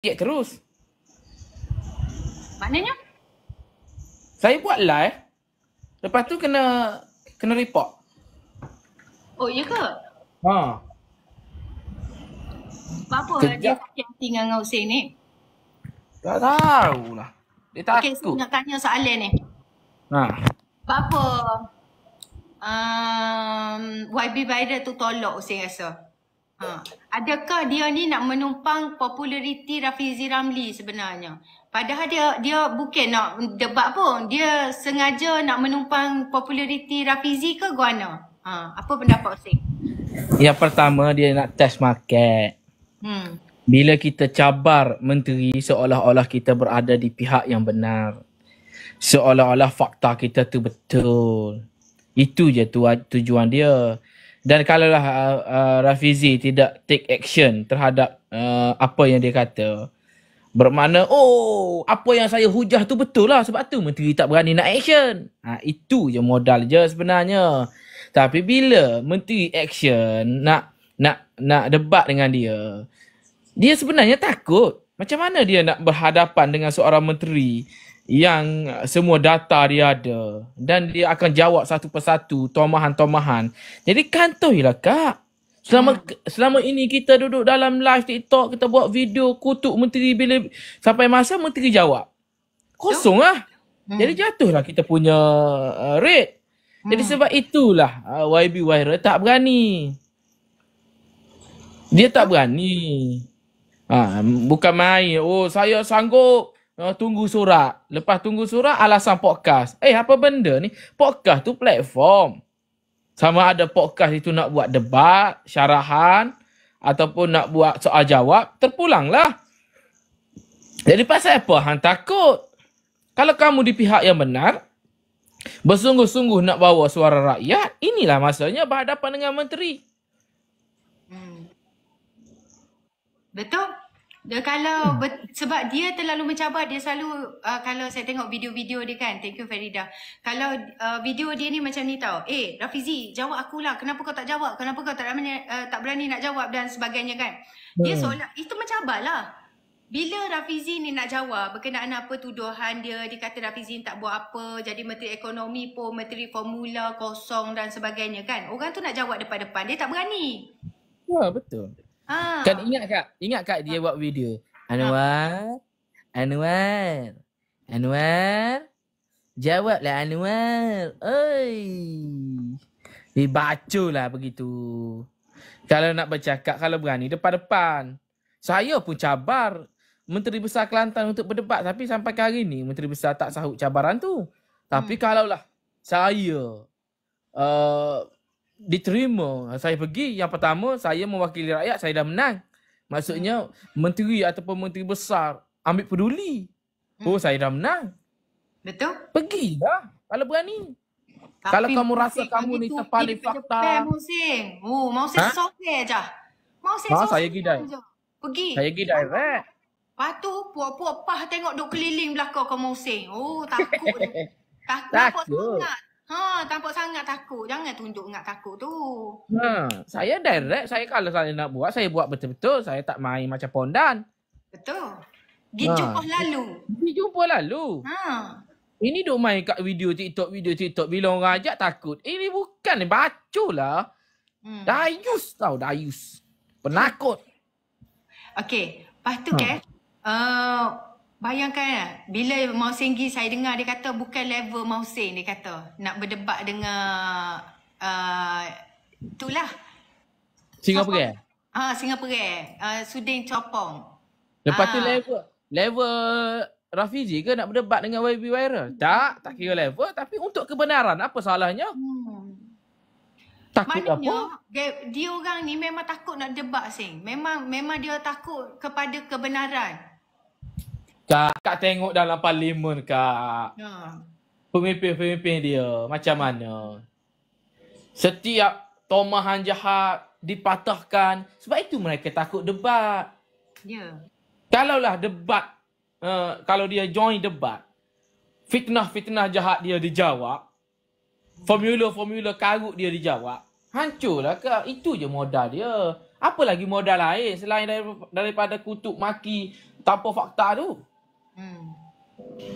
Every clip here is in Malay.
Ya terus. Maknanya? Saya buat live. Lepas tu kena kena report. Oh, iya ke? Ha. Apa apa dia sakit hati dengan kau sini? ni? Tak tahu lah. Dia tak okay, aku. nak tanya soalan ni. Ha. Apa apa um, YB Vida tu tolak Hussein rasa? Ha. Adakah dia ni nak menumpang populariti Rafizi Ramli sebenarnya? Padahal dia dia bukan nak debat pun. Dia sengaja nak menumpang populariti Rafizi ke Guana? Ha. Apa pendapat Osik? Yang pertama dia nak test market. Hmm. Bila kita cabar menteri seolah-olah kita berada di pihak yang benar. Seolah-olah fakta kita tu betul. Itu je tu, tujuan dia dan kalaulah uh, uh, Rafizi tidak take action terhadap uh, apa yang dia kata bermakna oh apa yang saya hujah tu betul lah sebab tu menteri tak berani nak action ha, itu je modal je sebenarnya tapi bila menteri action nak nak nak debat dengan dia dia sebenarnya takut macam mana dia nak berhadapan dengan seorang menteri yang semua data dia ada dan dia akan jawab satu persatu tomahan-tomahan. Jadi kantoilah kak. Selama hmm. selama ini kita duduk dalam live TikTok, kita buat video kutuk menteri bila sampai masa menteri jawab. Kosong ah. Hmm. Jadi jatuhlah kita punya uh, rate. Jadi hmm. sebab itulah uh, YB Wire tak berani. Dia tak berani. Ha, bukan main. Oh saya sanggup. Oh, tunggu surat. Lepas tunggu surat, alasan podcast. Eh, apa benda ni? Podcast tu platform. Sama ada podcast itu nak buat debat, syarahan, ataupun nak buat soal jawab, terpulanglah. Jadi pasal apa? Han takut. Kalau kamu di pihak yang benar, bersungguh-sungguh nak bawa suara rakyat, inilah masanya berhadapan dengan menteri. Hmm. Betul? Dia kalau hmm. ber, sebab dia terlalu mencabar dia selalu uh, kalau saya tengok video-video dia kan. Thank you Farida. Kalau uh, video dia ni macam ni tau. Eh Rafizi, jawab aku lah. Kenapa kau tak jawab? Kenapa kau tak berani, uh, tak berani nak jawab dan sebagainya kan. Hmm. Dia seolah itu mencabarlah. Bila Rafizi ni nak jawab berkenaan apa tuduhan dia, dia kata Rafizi tak buat apa, jadi menteri ekonomi pun menteri formula kosong dan sebagainya kan. Orang tu nak jawab depan-depan, dia tak berani. Ya, betul. Ha. Kan ingat kak, ingat kak dia ha. buat video. Ah. Anwar, Anwar, Anwar. Jawablah Anwar. Oi. Dibaculah begitu. Kalau nak bercakap, kalau berani depan-depan. Saya pun cabar Menteri Besar Kelantan untuk berdebat. Tapi sampai ke hari ni, Menteri Besar tak sahut cabaran tu. Tapi hmm. kalaulah saya uh, diterima. Saya pergi yang pertama saya mewakili rakyat saya dah menang. Maksudnya hmm. menteri ataupun menteri besar ambil peduli. Hmm. Oh saya dah menang. Betul? pergi dah kalau berani. Tapi kalau kamu rasa kamu ni terpali fakta. Oh, mau ha? ha, saya ha? sokai aja. Mau saya sokai. Ha, saya gidai. Pergi. Saya gidai, right? Patu puak-puak pah tengok duk keliling belakang kamu sing. Oh, takut. Takut. Takut. Ha, tampak sangat takut. Jangan tunjuk ingat takut tu. Ha, saya direct. Saya kalau saya nak buat, saya buat betul-betul. Saya tak main macam pondan. Betul. Ha. jumpa lalu. jumpa lalu. Ha. Ini duk main kat video TikTok, video TikTok. Bila orang ajak takut. Ini bukan ni. Baculah. Hmm. Dayus tau, dayus. Penakut. Okay. Lepas tu ha. ke, uh, eh, Bayangkan kan, bila Mau Singgi saya dengar dia kata bukan level Mau Sing dia kata nak berdebat dengan uh, itulah. Singapura. Ah ha, Singapura. Uh, Sudin Chopong. Lepas ha. tu ah. level level Rafizi ke nak berdebat dengan YB Viral? Tak, tak kira level tapi untuk kebenaran apa salahnya? Hmm. Takut Maknanya, apa? Dia, dia orang ni memang takut nak debat Sing. Memang memang dia takut kepada kebenaran. Kak, kak tengok dalam parlimen kak. Ya. Pemimpin-pemimpin dia macam mana? Setiap tomahan jahat dipatahkan. Sebab itu mereka takut debat. Ya. Kalaulah debat, uh, kalau dia join debat, fitnah-fitnah jahat dia dijawab, formula-formula karut dia dijawab, hancurlah ke? Itu je modal dia. Apa lagi modal lain selain daripada kutuk maki tanpa fakta tu? Hmm.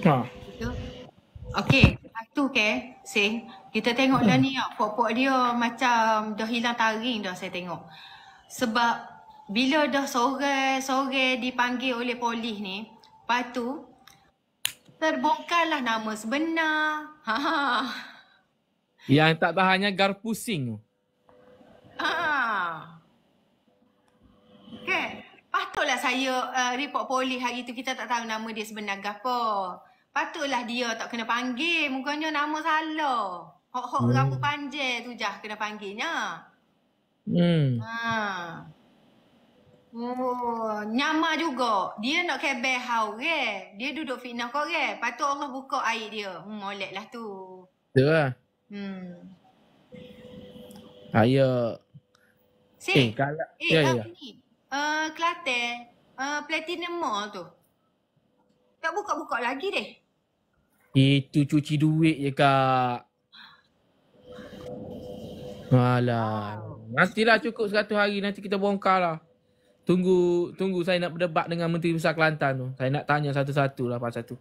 Ha. Okey, lepas tu ke, okay. kita tengok hmm. dah ni ah, pok dia macam dah hilang taring dah saya tengok. Sebab bila dah sore-sore dipanggil oleh polis ni, lepas tu terbongkarlah nama sebenar. Ha, ha. Yang tak tahannya gar pusing. Ha. Okay patutlah saya uh, report polis hari tu kita tak tahu nama dia sebenar gapo. Patutlah dia tak kena panggil. Mukanya nama salah. Hok-hok hmm. rambut panjang tu jah kena panggilnya. Hmm. Ha. Oh, nyama juga. Dia nak kebeh hau ke? Dia duduk fitnah kau ke? Patut Allah buka air dia. Hmm, lah tu. Betul lah. Hmm. Ayah. Si, eh, kalau, eh, ya, ya. ya. Ni. Eh, Kelate, uh, Platinum Mall tu. Tak buka-buka lagi deh. Itu cuci duit je kak. Alah. Nantilah cukup 100 hari nanti kita bongkar lah. Tunggu tunggu saya nak berdebat dengan Menteri Besar Kelantan tu. Saya nak tanya satu-satu lah pasal tu.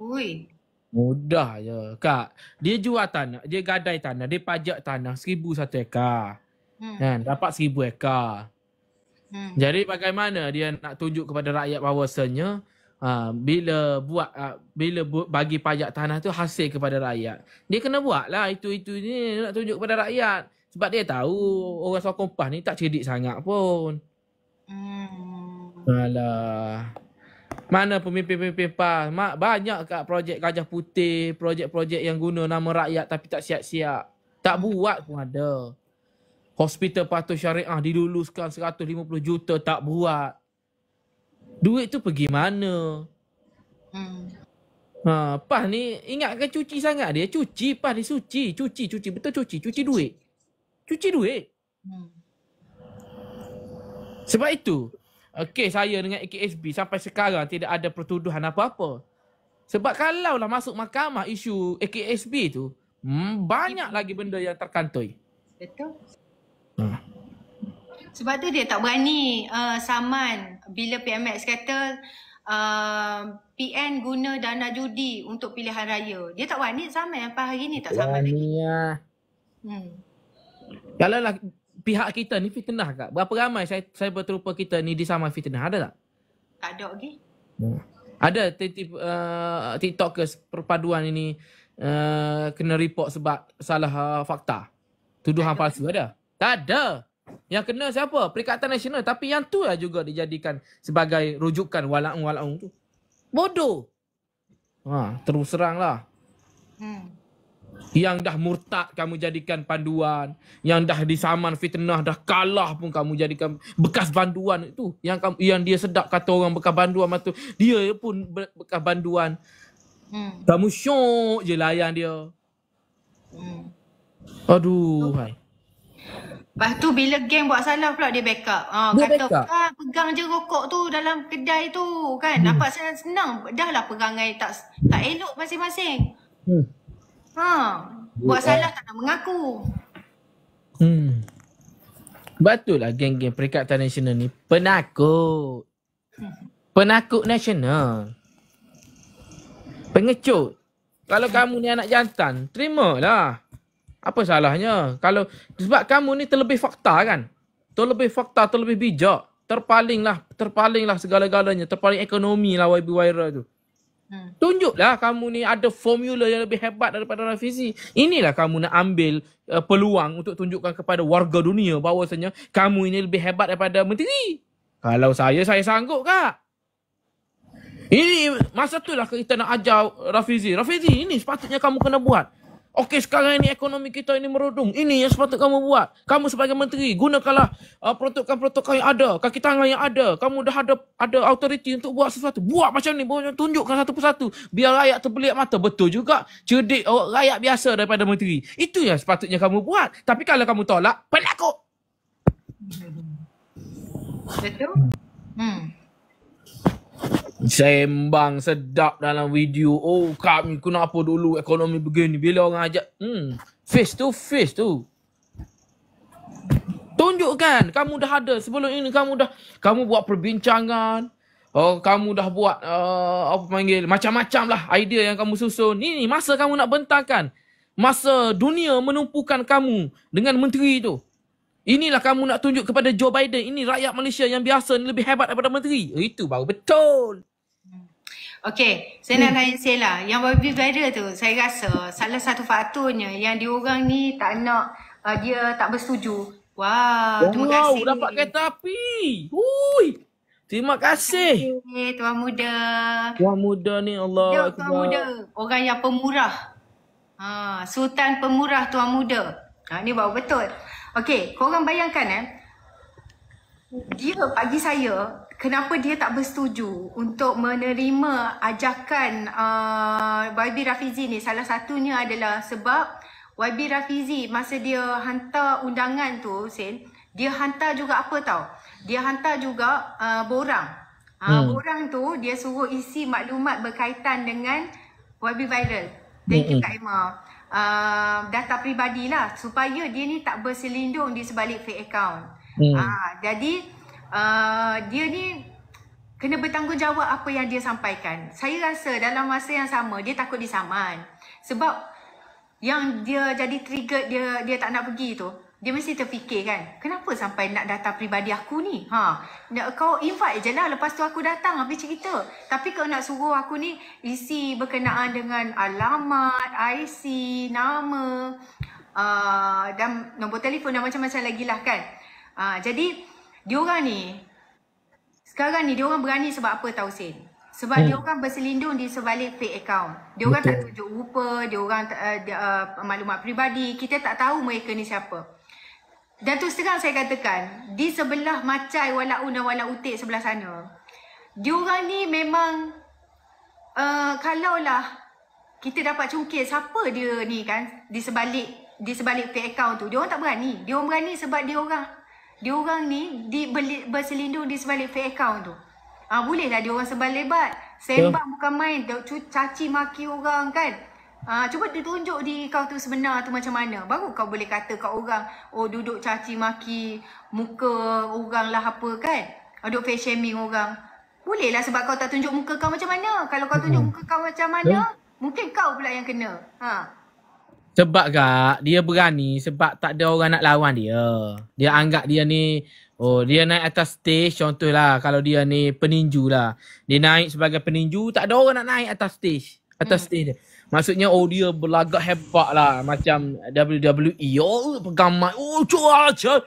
Ui. Mudah je. Kak, dia jual tanah. Dia gadai tanah. Dia pajak tanah. Seribu satu ekar hmm. kan dapat 1000 ekar hmm. jadi bagaimana dia nak tunjuk kepada rakyat bahawasanya uh, bila buat uh, bila bu- bagi pajak tanah tu hasil kepada rakyat dia kena buat lah itu itu ni nak tunjuk kepada rakyat sebab dia tahu orang sokong PAS ni tak cedik sangat pun hmm. alah mana pemimpin-pemimpin PAS? Mak, banyak kat projek Gajah Putih, projek-projek yang guna nama rakyat tapi tak siap-siap. Tak buat pun ada. Hospital patuh syariah diluluskan 150 juta tak buat. Duit tu pergi mana? Hmm. Ha, pas ni ingat ke cuci sangat dia? Cuci pas dia suci, cuci cuci betul cuci, cuci, cuci. duit. Cuci duit. Hmm. Sebab itu, okey saya dengan AKSB sampai sekarang tidak ada pertuduhan apa-apa. Sebab kalau lah masuk mahkamah isu AKSB tu, hmm, banyak lagi benda yang terkantoi. Betul. Sebab tu dia tak berani uh, saman bila PMX kata uh, eh, PN guna dana judi untuk pilihan raya. Dia tak berani saman sampai hari ni tak saman lagi. Ya. Hmm. Kalau lah pihak kita ni fitnah kak. Berapa ramai saya saya berterupa kita ni di sama fitnah ada tak? Tak ada lagi. Hmm. Ada tiktok uh, eh, TikTokers perpaduan ini uh, kena report sebab salah uh, fakta. Tuduhan tak palsu ada. Tak ada. Tak ada. Yang kena siapa? Perikatan Nasional. Tapi yang tu lah juga dijadikan sebagai rujukan walaung-walaung tu. Bodoh. Ha, terus serang lah. Hmm. Yang dah murtad kamu jadikan panduan. Yang dah disaman fitnah, dah kalah pun kamu jadikan bekas panduan itu. Yang kamu, yang dia sedap kata orang bekas banduan tu. Dia pun bekas panduan Hmm. Kamu syok je layan dia. Hmm. Aduh. hai Lepas tu bila geng buat salah pula dia backup. Ha, ah, dia kata backup. Ah, pegang je rokok tu dalam kedai tu kan. Hmm. Nampak senang, senang. Dah lah perangai tak tak elok masing-masing. Hmm. Ha. Buat yeah. Oh. salah tak nak mengaku. Hmm. Betul lah geng-geng perikatan nasional ni penakut. Penakut nasional. Pengecut. Kalau kamu ni anak jantan, terimalah. Apa salahnya? Kalau sebab kamu ni terlebih fakta kan? Terlebih fakta, terlebih bijak. Terpalinglah, terpalinglah segala-galanya. Terpaling ekonomi lah YB Wira tu. Hmm. Tunjuklah kamu ni ada formula yang lebih hebat daripada Rafizi. Inilah kamu nak ambil uh, peluang untuk tunjukkan kepada warga dunia bahawasanya kamu ini lebih hebat daripada menteri. Kalau saya, saya sanggup kak. Ini masa tu lah kita nak ajar Rafizi. Rafizi, ini sepatutnya kamu kena buat. Okey sekarang ini ekonomi kita ini merudung. Ini yang sepatutnya kamu buat. Kamu sebagai menteri gunakanlah uh, protokol-protokol yang ada, kaki tangan yang ada. Kamu dah ada ada authority untuk buat sesuatu. Buat macam ni, buat tunjukkan satu persatu biar rakyat terbelit mata. Betul juga. Cerdik oh, rakyat biasa daripada menteri. Itu yang sepatutnya kamu buat. Tapi kalau kamu tolak, pelakok. Betul? Hmm. Sembang sedap dalam video. Oh kami kenapa dulu ekonomi begini. Bila orang ajak. Hmm, face to face tu. Tunjukkan. Kamu dah ada. Sebelum ini kamu dah. Kamu buat perbincangan. Oh, kamu dah buat. Uh, apa panggil. Macam-macam lah idea yang kamu susun. Ni ni masa kamu nak bentangkan. Masa dunia menumpukan kamu. Dengan menteri tu. Inilah kamu nak tunjuk kepada Joe Biden. Ini rakyat Malaysia yang biasa. Ini lebih hebat daripada menteri. Itu baru betul. Okay, saya hmm. nak tanya Sela. Yang Barbie viral tu, saya rasa salah satu faktornya yang diorang ni tak nak, uh, dia tak bersetuju. Wow, oh, terima kasih. Wow, dapat kereta api. Hui. Terima kasih. Terima Tuan Muda. Tuan Muda ni Allah. Ya, Tuan Muda. Orang yang pemurah. Ha, Sultan pemurah Tuan Muda. Ha, ni bau betul. Okey, korang bayangkan eh. Dia pagi saya, kenapa dia tak bersetuju untuk menerima ajakan uh, YB Rafizi ni salah satunya adalah sebab YB Rafizi masa dia hantar undangan tu Sen dia hantar juga apa tau dia hantar juga uh, borang uh, hmm. borang tu dia suruh isi maklumat berkaitan dengan YB viral thank you Kak Emma Uh, data lah supaya dia ni tak berselindung di sebalik fake account. Hmm. Uh, jadi Ah, dia ni kena bertanggungjawab apa yang dia sampaikan. Saya rasa dalam masa yang sama dia takut disaman. Sebab yang dia jadi trigger dia dia tak nak pergi tu. Dia mesti terfikir kan, kenapa sampai nak data pribadi aku ni? Ha, kau invite je lah lepas tu aku datang habis cerita. Tapi kau nak suruh aku ni isi berkenaan dengan alamat, IC, nama, uh, dan nombor telefon dan macam-macam lagi lah kan. Uh, jadi, dia orang ni sekarang ni dia orang berani sebab apa tahu sen Sebab hmm. dia orang berselindung di sebalik fake account. Dia orang tak tunjuk rupa, eh, dia orang uh, eh, uh, maklumat peribadi, kita tak tahu mereka ni siapa. Dan tu sekarang saya katakan, di sebelah macai walau dan walau utik sebelah sana. Dia orang ni memang uh, lah kita dapat cungkil siapa dia ni kan di sebalik di sebalik fake account tu. Dia orang tak berani. Dia orang berani sebab dia orang dia orang ni di beli, berselindung di sebalik fake account tu. Ha, bolehlah dia orang sebal lebat. Sembang so, bukan main. caci maki orang kan. Ha, cuba dia tunjuk diri kau tu sebenar tu macam mana. Baru kau boleh kata kat orang. Oh duduk caci maki muka orang lah apa kan. Duduk ah, face shaming orang. Bolehlah sebab kau tak tunjuk muka kau macam mana. Kalau kau tunjuk muka kau macam mana. So, mungkin kau pula yang kena. Ha. Sebab gak dia berani sebab tak ada orang nak lawan dia. Dia anggap dia ni Oh dia naik atas stage contohlah kalau dia ni peninju lah. Dia naik sebagai peninju tak ada orang nak naik atas stage. Atas hmm. stage dia. Maksudnya oh dia berlagak hebat lah macam WWE. Oh pegang mic. Oh cuaca.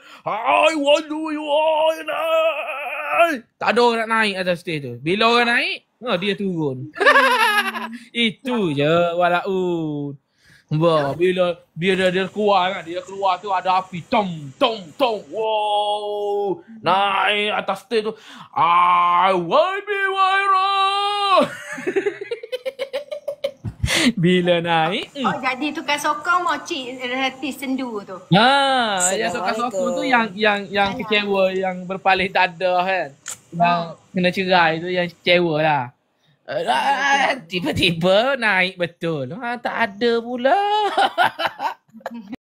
I want to you all night. Tak ada orang nak naik atas stage tu. Bila orang naik, oh, dia turun. Itu je walaupun. Wah, ya, bila dia dah dia keluar kan, dia keluar tu ada api tom tom tom. Wow. Naik atas stage tu. I will be viral. bila naik. Mm. Oh, jadi tu kan sokong mau cik reti sendu tu. Ha, yang sokong sokong tu yang yang yang kecewa yang berpaling dada kan. Yang oh. kena cerai tu yang kecewa lah tiba-tiba naik betul. Ha, tak ada pula.